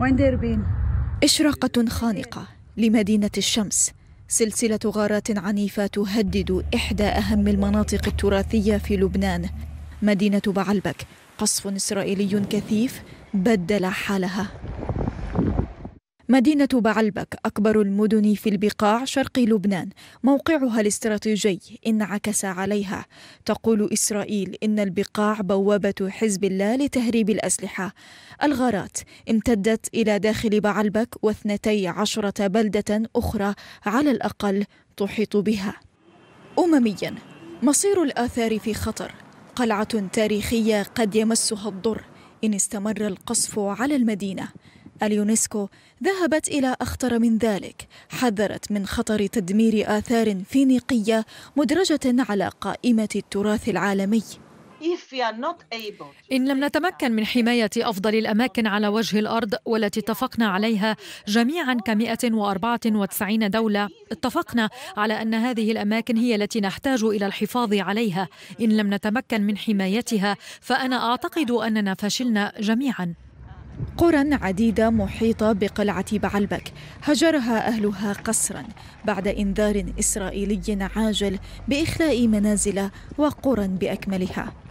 وين ديربين؟ إشراقة خانقة لمدينة الشمس سلسلة غارات عنيفة تهدد إحدى أهم المناطق التراثية في لبنان مدينة بعلبك قصف إسرائيلي كثيف بدل حالها مدينة بعلبك أكبر المدن في البقاع شرق لبنان موقعها الاستراتيجي انعكس عليها تقول إسرائيل إن البقاع بوابة حزب الله لتهريب الأسلحة الغارات امتدت إلى داخل بعلبك واثنتي عشرة بلدة أخرى على الأقل تحيط بها أمميا مصير الآثار في خطر قلعة تاريخية قد يمسها الضر إن استمر القصف على المدينة اليونسكو ذهبت إلى أخطر من ذلك حذرت من خطر تدمير آثار فينيقية مدرجة على قائمة التراث العالمي إن لم نتمكن من حماية أفضل الأماكن على وجه الأرض والتي اتفقنا عليها جميعا ك ك194 دولة اتفقنا على أن هذه الأماكن هي التي نحتاج إلى الحفاظ عليها إن لم نتمكن من حمايتها فأنا أعتقد أننا فشلنا جميعا قرى عديدة محيطة بقلعة بعلبك هجرها أهلها قسرا بعد إنذار إسرائيلي عاجل بإخلاء منازل وقرى بأكملها